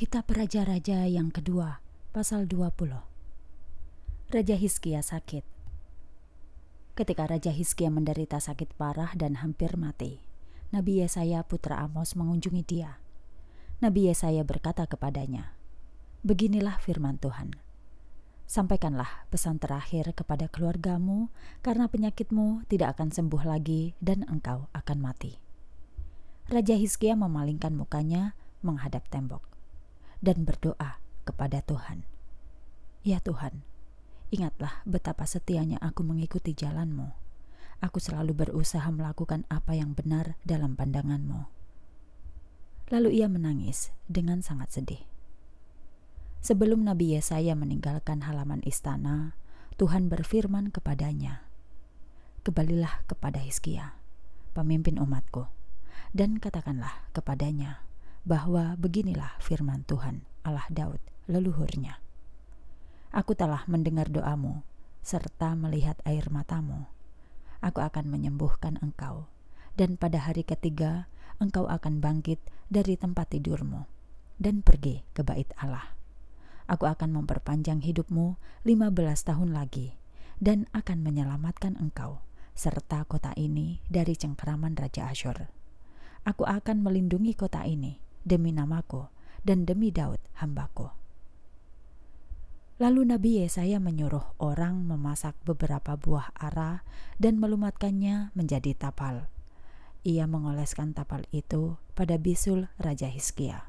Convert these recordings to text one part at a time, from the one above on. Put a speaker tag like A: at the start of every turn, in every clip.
A: Kitab Raja-Raja yang kedua, pasal 20. Raja Hiskia sakit. Ketika Raja Hiskia menderita sakit parah dan hampir mati, Nabi Yesaya putra Amos mengunjungi dia. Nabi Yesaya berkata kepadanya, Beginilah firman Tuhan. Sampaikanlah pesan terakhir kepada keluargamu, karena penyakitmu tidak akan sembuh lagi dan engkau akan mati. Raja Hiskia memalingkan mukanya menghadap tembok dan berdoa kepada Tuhan. Ya Tuhan, ingatlah betapa setianya aku mengikuti jalanmu. Aku selalu berusaha melakukan apa yang benar dalam pandanganmu. Lalu ia menangis dengan sangat sedih. Sebelum Nabi Yesaya meninggalkan halaman istana, Tuhan berfirman kepadanya, Kembalilah kepada Hizkia, pemimpin umatku, dan katakanlah kepadanya, bahwa beginilah firman Tuhan Allah Daud, leluhurnya. Aku telah mendengar doamu serta melihat air matamu. Aku akan menyembuhkan engkau, dan pada hari ketiga engkau akan bangkit dari tempat tidurmu dan pergi ke bait Allah. Aku akan memperpanjang hidupmu 15 tahun lagi dan akan menyelamatkan engkau serta kota ini dari cengkeraman Raja Asyur. Aku akan melindungi kota ini demi namaku dan demi Daud hambaku. Lalu Nabi Yesaya menyuruh orang memasak beberapa buah ara dan melumatkannya menjadi tapal. Ia mengoleskan tapal itu pada bisul Raja Hiskia.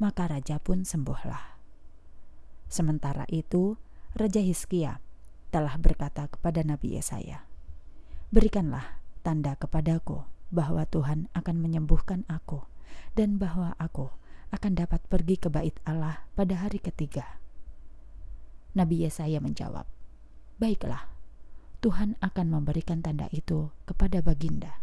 A: Maka raja pun sembuhlah. Sementara itu, Raja Hiskia telah berkata kepada Nabi Yesaya, "Berikanlah tanda kepadaku bahwa Tuhan akan menyembuhkan aku." dan bahwa aku akan dapat pergi ke bait Allah pada hari ketiga. Nabi Yesaya menjawab, "Baiklah, Tuhan akan memberikan tanda itu kepada Baginda.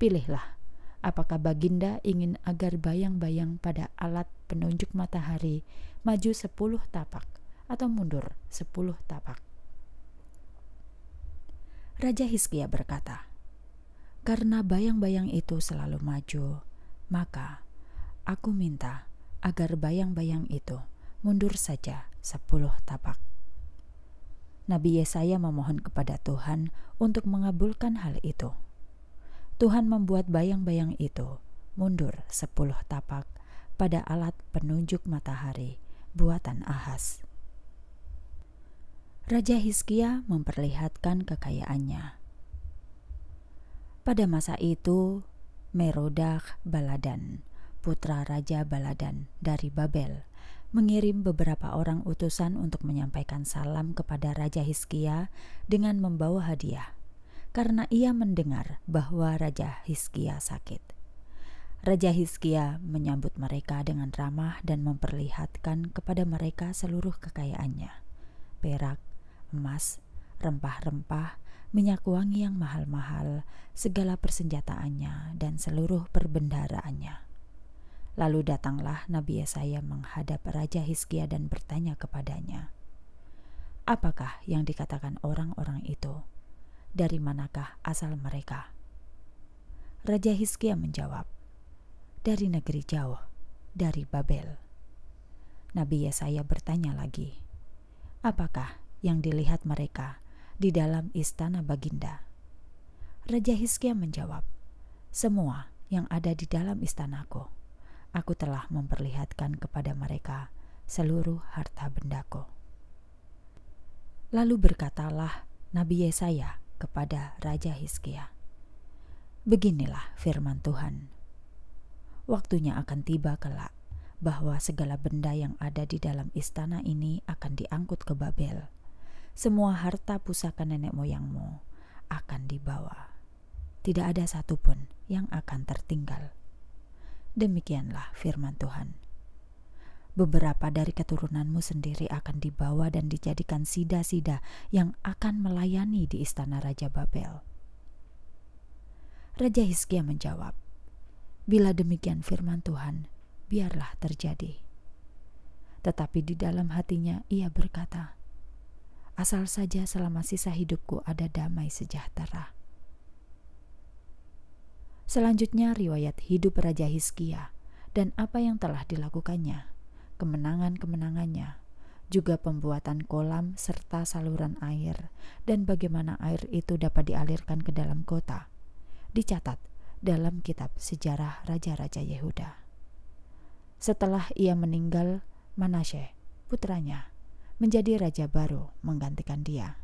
A: Pilihlah apakah Baginda ingin agar bayang-bayang pada alat penunjuk matahari maju sepuluh tapak atau mundur sepuluh tapak. Raja Hizkia berkata, "Karena bayang-bayang itu selalu maju, maka aku minta agar bayang-bayang itu mundur saja sepuluh tapak. Nabi Yesaya memohon kepada Tuhan untuk mengabulkan hal itu. Tuhan membuat bayang-bayang itu mundur sepuluh tapak pada alat penunjuk matahari buatan Ahas. Raja Hizkia memperlihatkan kekayaannya. Pada masa itu, Merodach Baladan, putra Raja Baladan dari Babel, mengirim beberapa orang utusan untuk menyampaikan salam kepada Raja Hiskia dengan membawa hadiah, karena ia mendengar bahwa Raja Hiskia sakit. Raja Hiskia menyambut mereka dengan ramah dan memperlihatkan kepada mereka seluruh kekayaannya, perak, emas, rempah-rempah, minyak wangi yang mahal-mahal, segala persenjataannya, dan seluruh perbendaraannya. Lalu datanglah Nabi Yesaya menghadap Raja Hizkia dan bertanya kepadanya, Apakah yang dikatakan orang-orang itu? Dari manakah asal mereka? Raja Hizkia menjawab, Dari negeri jauh, dari Babel. Nabi Yesaya bertanya lagi, "Apakah yang dilihat mereka di dalam istana Baginda? Raja Hiskia menjawab, "Semua yang ada di dalam istanaku, aku telah memperlihatkan kepada mereka seluruh harta bendaku." Lalu berkatalah Nabi Yesaya kepada Raja Hiskia, "Beginilah firman Tuhan: Waktunya akan tiba kelak." bahwa segala benda yang ada di dalam istana ini akan diangkut ke Babel semua harta pusaka nenek moyangmu akan dibawa. Tidak ada satupun yang akan tertinggal. Demikianlah firman Tuhan. Beberapa dari keturunanmu sendiri akan dibawa dan dijadikan sida-sida yang akan melayani di istana Raja Babel. Raja Hizkia menjawab, Bila demikian firman Tuhan, biarlah terjadi. Tetapi di dalam hatinya ia berkata, asal saja selama sisa hidupku ada damai sejahtera. Selanjutnya riwayat hidup Raja Hizkia dan apa yang telah dilakukannya, kemenangan-kemenangannya, juga pembuatan kolam serta saluran air dan bagaimana air itu dapat dialirkan ke dalam kota. Dicatat dalam kitab sejarah Raja-Raja Yehuda. Setelah ia meninggal, Manasye, putranya, menjadi raja baru menggantikan dia.